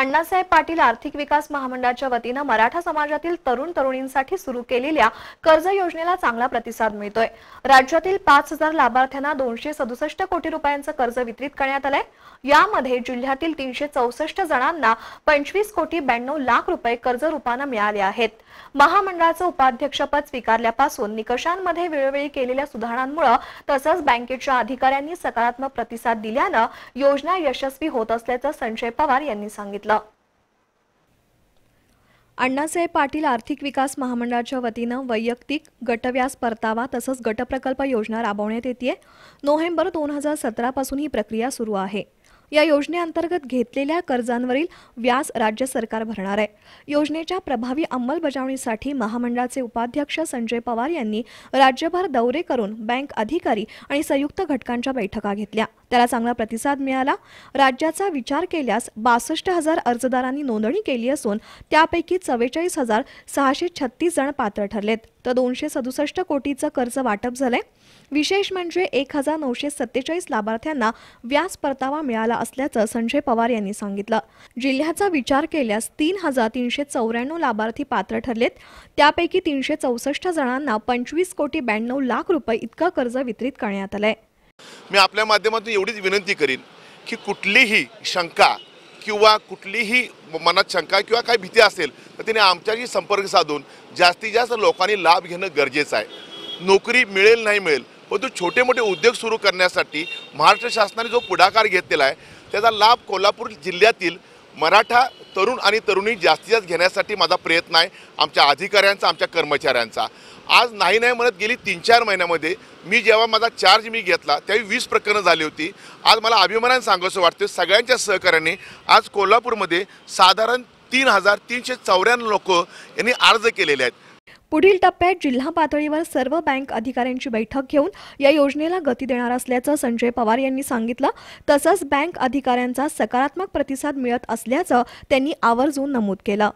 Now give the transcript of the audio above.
अण्णासाहेब पाटील आर्थिक विकास महामंडळाच्या वतीनं मराठा समाजातील तरुण तरुणींसाठी सुरू केलेल्या कर्ज योजनेला चांगला प्रतिसाद मिळतोय राज्यातील पाच हजार लाभार्थ्यांना दोनशे सदुसष्ट कोटी रुपयांचं कर्ज वितरित करण्यात आलंय यामध्ये जिल्ह्यातील तीनशे चौसष्ट जणांना पंचवीस कोटी ब्याण्णव लाख रुपये कर्ज रूपानं मिळाले आहेत महामंडळाचं उपाध्यक्षपद स्वीकारल्यापासून निकषांमध्ये वेळोवेळी केलेल्या सुधारणांमुळे तसंच बँकेच्या अधिकाऱ्यांनी सकारात्मक प्रतिसाद दिल्यानं योजना यशस्वी होत असल्याचं संजय पवार यांनी सांगितलं अण्णासाहेब पाटील आर्थिक विकास महामंडळाच्या वतीनं वैयक्तिक गटव्यास परतावा तसंच गटप्रकल्प योजना राबवण्यात येते नोव्हेंबर दोन हजार सतरापासून ही प्रक्रिया सुरू आहे या योजनेअंतर्गत घेतलेल्या कर्जांवरील व्याज राज्य सरकार भरणार आहे योजनेच्या प्रभावी अंमलबजावणीसाठी महामंडळाचे उपाध्यक्ष संजय पवार यांनी राज्यभर दौरे करून बँक अधिकारी आणि संयुक्त घटकांच्या बैठका घेतल्या त्याला चांगला प्रतिसाद मिळाला राज्याचा विचार केल्यास बासष्ट हजार अर्जदारांनी नोंदणी केली असून त्यापैकी चव्वेचाळीस हजार सहाशे छत्तीस जण पात्र ठरलेत तर दोनशे सदुसष्ट कोटीचं कर्ज वाटप झालंय विशेष म्हणजे एक हजार नऊशे सत्तेचाळीस लाभार्थ्यांना व्याज परतावा मिळाला असल्याचं संजय पवार यांनी सांगितलं जिल्ह्याचा विचार केल्यास तीन हजार तीनशे चौऱ्याण्णव लाभार्थी पात्र ठरलेत त्यापैकी तीनशे चौसष्ट जणांना पंचवीस कोटी ब्याण्णव लाख रुपये इतकं कर्ज वितरित करण्यात आलंय मी आपल्या माध्यमातून एवढीच विनंती करीन की कुठलीही शंका किंवा कुठलीही मनात शंका किंवा काही भीती असेल तर तिने आमच्याशी संपर्क साधून जास्तीत जास्त लोकांनी लाभ घेणं गरजेचं आहे नोकरी मिळेल नाही मिळेल परंतु छोटे मोठे उद्योग सुरू करण्यासाठी महाराष्ट्र शासनाने जो पुढाकार घेतलेला आहे त्याचा लाभ कोल्हापूर जिल्ह्यातील मराठा तरुण आणि तरुणी जास्तीत जास्त घेण्यासाठी माझा प्रयत्न आहे आमच्या अधिकाऱ्यांचा आमच्या कर्मचाऱ्यांचा आज नाही नाही म्हणत गेली तीन चार महिन्यामध्ये मी जेव्हा माझा चार्ज मी घेतला त्यावेळी वीस प्रकरणं झाली होती आज मला अभिमानाने असं वाटतं सगळ्यांच्या सहकार्याने आज कोल्हापूरमध्ये साधारण तीन हजार तीनशे चौऱ्याण्णव लोक यांनी अर्ज केलेले आहेत पुढील टप्प्यात जिल्हा पातळीवर सर्व बँक अधिकाऱ्यांची बैठक घेऊन या योजनेला गती देणार असल्याचं संजय पवार यांनी सांगितलं तसंच बँक अधिकाऱ्यांचा सकारात्मक प्रतिसाद मिळत असल्याचं त्यांनी आवर्जून नमूद केलं